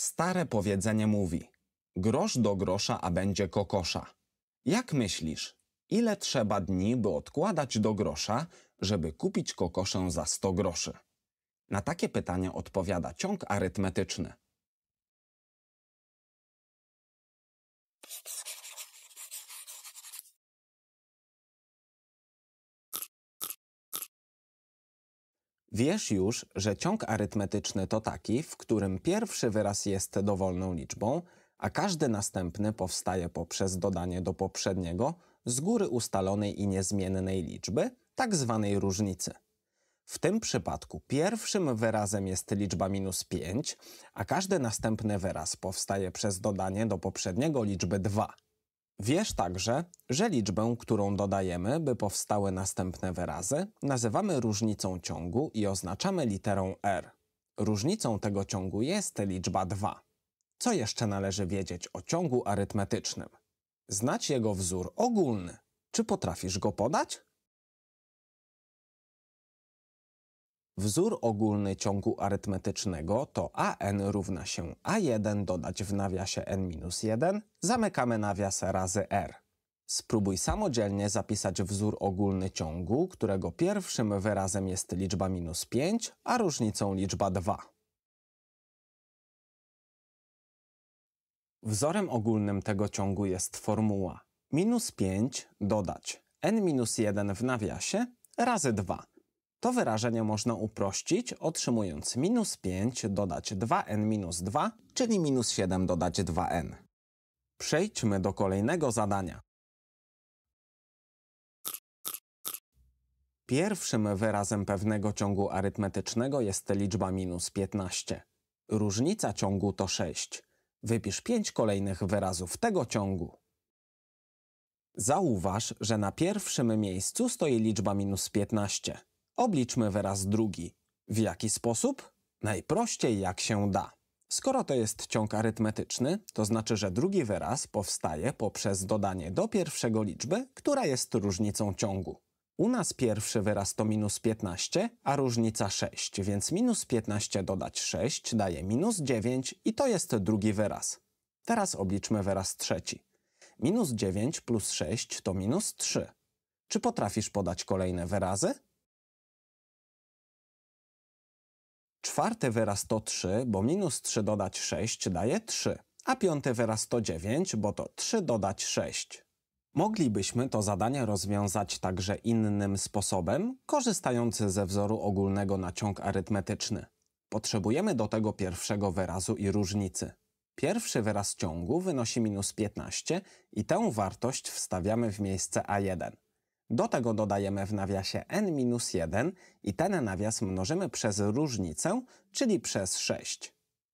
Stare powiedzenie mówi: grosz do grosza, a będzie kokosza. Jak myślisz, ile trzeba dni, by odkładać do grosza, żeby kupić kokoszę za 100 groszy? Na takie pytanie odpowiada ciąg arytmetyczny. Wiesz już, że ciąg arytmetyczny to taki, w którym pierwszy wyraz jest dowolną liczbą, a każdy następny powstaje poprzez dodanie do poprzedniego z góry ustalonej i niezmiennej liczby, tak zwanej różnicy. W tym przypadku pierwszym wyrazem jest liczba minus 5, a każdy następny wyraz powstaje przez dodanie do poprzedniego liczby 2. Wiesz także, że liczbę, którą dodajemy, by powstały następne wyrazy, nazywamy różnicą ciągu i oznaczamy literą r. Różnicą tego ciągu jest liczba 2. Co jeszcze należy wiedzieć o ciągu arytmetycznym? Znać jego wzór ogólny. Czy potrafisz go podać? Wzór ogólny ciągu arytmetycznego to AN równa się A1 dodać w nawiasie N-1, zamykamy nawias razy R. Spróbuj samodzielnie zapisać wzór ogólny ciągu, którego pierwszym wyrazem jest liczba minus 5, a różnicą liczba 2. Wzorem ogólnym tego ciągu jest formuła minus 5 dodać n-1 w nawiasie razy 2 to wyrażenie można uprościć, otrzymując minus 5 dodać 2n minus 2, czyli minus 7 dodać 2n. Przejdźmy do kolejnego zadania. Pierwszym wyrazem pewnego ciągu arytmetycznego jest liczba minus 15. Różnica ciągu to 6. Wypisz 5 kolejnych wyrazów tego ciągu. Zauważ, że na pierwszym miejscu stoi liczba minus 15. Obliczmy wyraz drugi. W jaki sposób? Najprościej jak się da. Skoro to jest ciąg arytmetyczny, to znaczy, że drugi wyraz powstaje poprzez dodanie do pierwszego liczby, która jest różnicą ciągu. U nas pierwszy wyraz to minus 15, a różnica 6, więc minus 15 dodać 6 daje minus 9 i to jest drugi wyraz. Teraz obliczmy wyraz trzeci. Minus 9 plus 6 to minus 3. Czy potrafisz podać kolejne wyrazy? Czwarte wyraz to 3, bo minus 3 dodać 6 daje 3, a piąte wyraz to 9, bo to 3 dodać 6. Moglibyśmy to zadanie rozwiązać także innym sposobem, korzystając ze wzoru ogólnego na ciąg arytmetyczny. Potrzebujemy do tego pierwszego wyrazu i różnicy. Pierwszy wyraz ciągu wynosi minus 15 i tę wartość wstawiamy w miejsce A1. Do tego dodajemy w nawiasie n-1 i ten nawias mnożymy przez różnicę, czyli przez 6.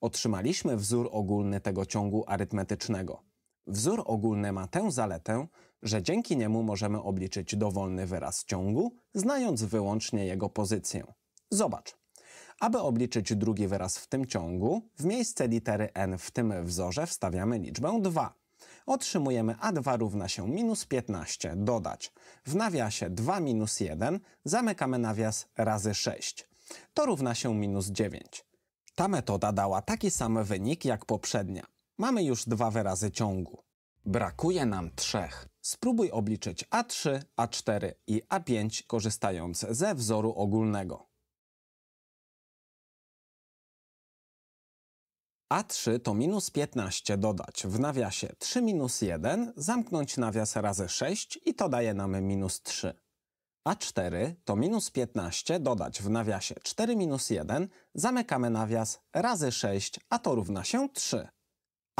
Otrzymaliśmy wzór ogólny tego ciągu arytmetycznego. Wzór ogólny ma tę zaletę, że dzięki niemu możemy obliczyć dowolny wyraz ciągu, znając wyłącznie jego pozycję. Zobacz. Aby obliczyć drugi wyraz w tym ciągu, w miejsce litery n w tym wzorze wstawiamy liczbę 2 otrzymujemy a2 równa się minus 15 dodać w nawiasie 2 minus 1 zamykamy nawias razy 6. To równa się minus 9. Ta metoda dała taki sam wynik jak poprzednia. Mamy już dwa wyrazy ciągu. Brakuje nam trzech. Spróbuj obliczyć A3, A4 i A5 korzystając ze wzoru ogólnego. A3 to minus 15 dodać w nawiasie 3 minus 1, zamknąć nawias razy 6 i to daje nam minus 3. A4 to minus 15 dodać w nawiasie 4 minus 1, zamykamy nawias razy 6, a to równa się 3.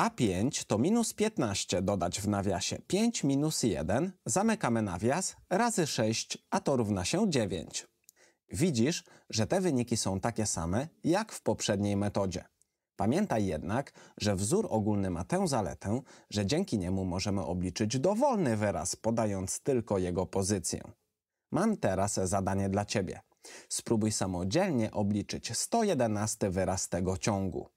A5 to minus 15 dodać w nawiasie 5 minus 1, zamykamy nawias razy 6, a to równa się 9. Widzisz, że te wyniki są takie same jak w poprzedniej metodzie. Pamiętaj jednak, że wzór ogólny ma tę zaletę, że dzięki niemu możemy obliczyć dowolny wyraz, podając tylko jego pozycję. Mam teraz zadanie dla Ciebie. Spróbuj samodzielnie obliczyć 111 wyraz tego ciągu.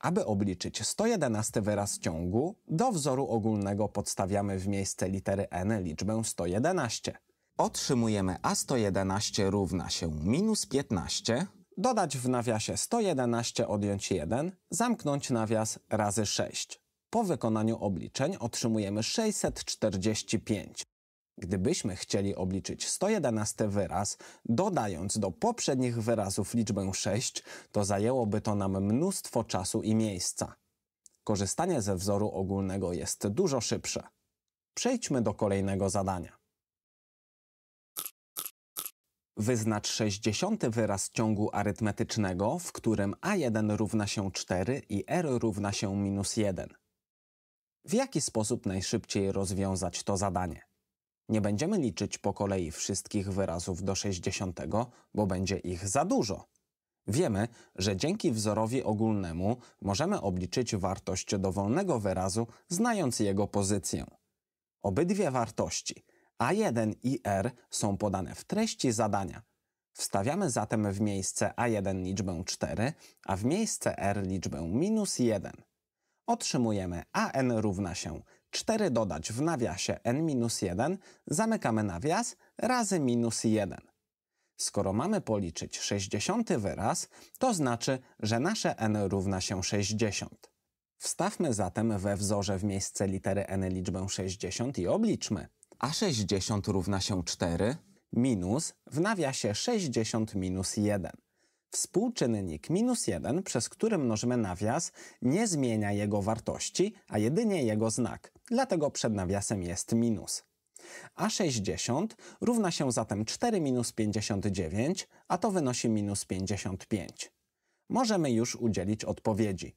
Aby obliczyć 111 wyraz ciągu, do wzoru ogólnego podstawiamy w miejsce litery n liczbę 111 otrzymujemy A111 równa się minus 15, dodać w nawiasie 111 odjąć 1, zamknąć nawias razy 6. Po wykonaniu obliczeń otrzymujemy 645. Gdybyśmy chcieli obliczyć 111 wyraz, dodając do poprzednich wyrazów liczbę 6, to zajęłoby to nam mnóstwo czasu i miejsca. Korzystanie ze wzoru ogólnego jest dużo szybsze. Przejdźmy do kolejnego zadania. Wyznacz 60 wyraz ciągu arytmetycznego, w którym a1 równa się 4 i r równa się minus 1. W jaki sposób najszybciej rozwiązać to zadanie? Nie będziemy liczyć po kolei wszystkich wyrazów do 60, bo będzie ich za dużo. Wiemy, że dzięki wzorowi ogólnemu możemy obliczyć wartość dowolnego wyrazu, znając jego pozycję. Obydwie wartości, a1 i R są podane w treści zadania. Wstawiamy zatem w miejsce A1 liczbę 4, a w miejsce R liczbę minus 1. Otrzymujemy AN równa się 4 dodać w nawiasie N minus 1, zamykamy nawias, razy minus 1. Skoro mamy policzyć 60 wyraz, to znaczy, że nasze N równa się 60. Wstawmy zatem we wzorze w miejsce litery N liczbę 60 i obliczmy a 60 równa się 4 minus w nawiasie 60 minus 1. Współczynnik minus 1, przez który mnożymy nawias, nie zmienia jego wartości, a jedynie jego znak. Dlatego przed nawiasem jest minus. A 60 równa się zatem 4 minus 59, a to wynosi minus 55. Możemy już udzielić odpowiedzi.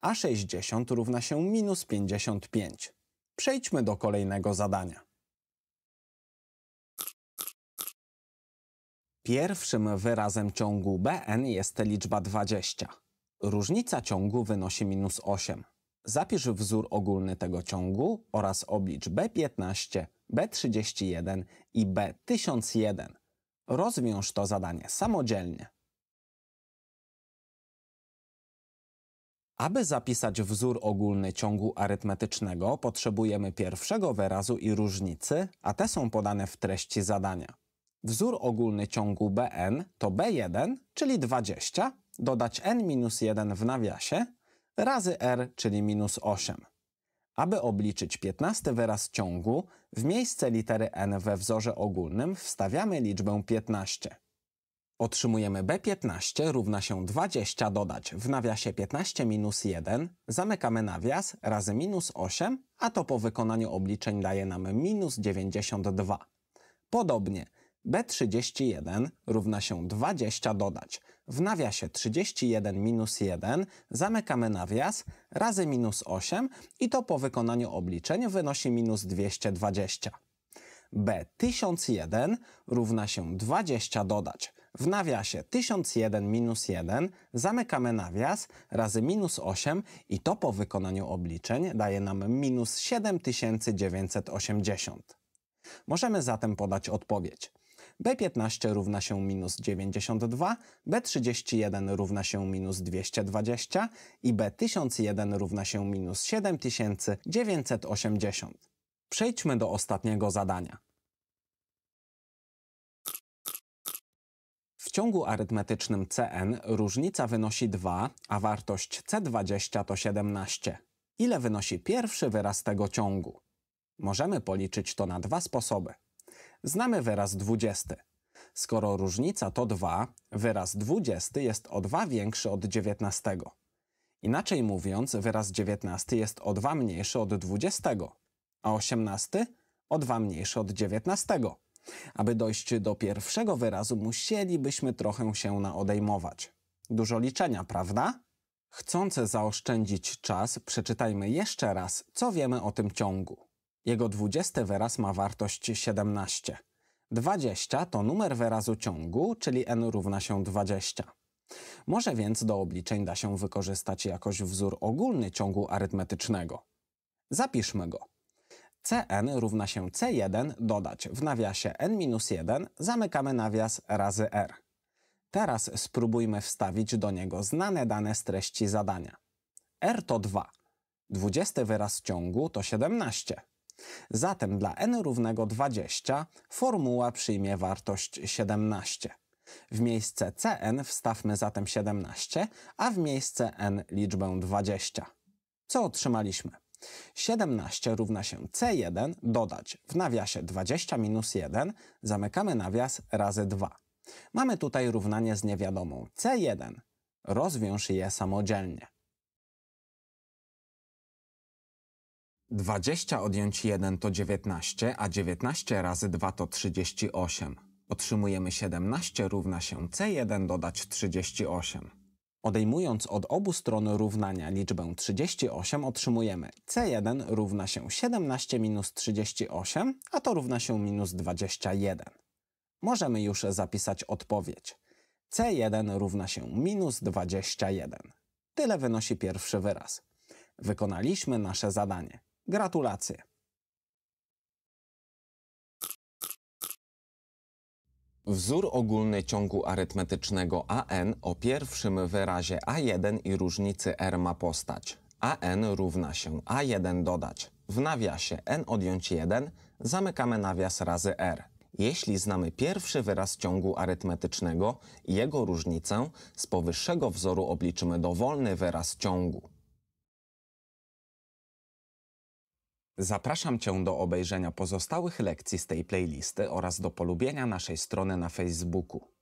A 60 równa się minus 55. Przejdźmy do kolejnego zadania. Pierwszym wyrazem ciągu bn jest liczba 20. Różnica ciągu wynosi minus 8. Zapisz wzór ogólny tego ciągu oraz oblicz B15, B31 i B1001. Rozwiąż to zadanie samodzielnie. Aby zapisać wzór ogólny ciągu arytmetycznego, potrzebujemy pierwszego wyrazu i różnicy, a te są podane w treści zadania. Wzór ogólny ciągu Bn to B1, czyli 20, dodać n minus 1 w nawiasie, razy r, czyli minus 8. Aby obliczyć 15 wyraz ciągu, w miejsce litery n we wzorze ogólnym wstawiamy liczbę 15. Otrzymujemy B15 równa się 20 dodać w nawiasie 15 minus 1, zamykamy nawias razy minus 8, a to po wykonaniu obliczeń daje nam minus 92. Podobnie B31 równa się 20 dodać. W nawiasie 31 minus 1 zamykamy nawias razy minus 8 i to po wykonaniu obliczeń wynosi minus 220. B1001 równa się 20 dodać. W nawiasie 1001 minus 1 zamykamy nawias razy minus 8 i to po wykonaniu obliczeń daje nam minus 7980. Możemy zatem podać odpowiedź. B15 równa się minus 92, B31 równa się minus 220 i B1001 równa się minus 7980. Przejdźmy do ostatniego zadania. W ciągu arytmetycznym Cn różnica wynosi 2, a wartość C20 to 17. Ile wynosi pierwszy wyraz tego ciągu? Możemy policzyć to na dwa sposoby znamy wyraz 20. Skoro różnica to 2, wyraz 20 jest o 2 większy od 19. Inaczej mówiąc, wyraz 19 jest o 2 mniejszy od 20, a 18 o 2 mniejszy od 19. Aby dojść do pierwszego wyrazu, musielibyśmy trochę się naodejmować. Dużo liczenia, prawda? Chcąc zaoszczędzić czas, przeczytajmy jeszcze raz, co wiemy o tym ciągu. Jego 20 wyraz ma wartość 17. 20 to numer wyrazu ciągu, czyli n równa się 20. Może więc do obliczeń da się wykorzystać jakoś wzór ogólny ciągu arytmetycznego. Zapiszmy go. Cn równa się C1 dodać w nawiasie n-1 zamykamy nawias razy r. Teraz spróbujmy wstawić do niego znane dane z treści zadania. r to 2. 20 wyraz ciągu to 17. Zatem dla n równego 20 formuła przyjmie wartość 17. W miejsce Cn wstawmy zatem 17, a w miejsce n liczbę 20. Co otrzymaliśmy? 17 równa się C1 dodać w nawiasie 20 minus 1, zamykamy nawias razy 2. Mamy tutaj równanie z niewiadomą C1. Rozwiąż je samodzielnie. 20 odjąć 1 to 19, a 19 razy 2 to 38. Otrzymujemy 17 równa się C1 dodać 38. Odejmując od obu stron równania liczbę 38 otrzymujemy C1 równa się 17 minus 38, a to równa się minus 21. Możemy już zapisać odpowiedź. C1 równa się minus 21. Tyle wynosi pierwszy wyraz. Wykonaliśmy nasze zadanie. Gratulacje. Wzór ogólny ciągu arytmetycznego AN o pierwszym wyrazie A1 i różnicy R ma postać. AN równa się A1 dodać. W nawiasie N odjąć 1 zamykamy nawias razy R. Jeśli znamy pierwszy wyraz ciągu arytmetycznego i jego różnicę, z powyższego wzoru obliczymy dowolny wyraz ciągu. Zapraszam Cię do obejrzenia pozostałych lekcji z tej playlisty oraz do polubienia naszej strony na Facebooku.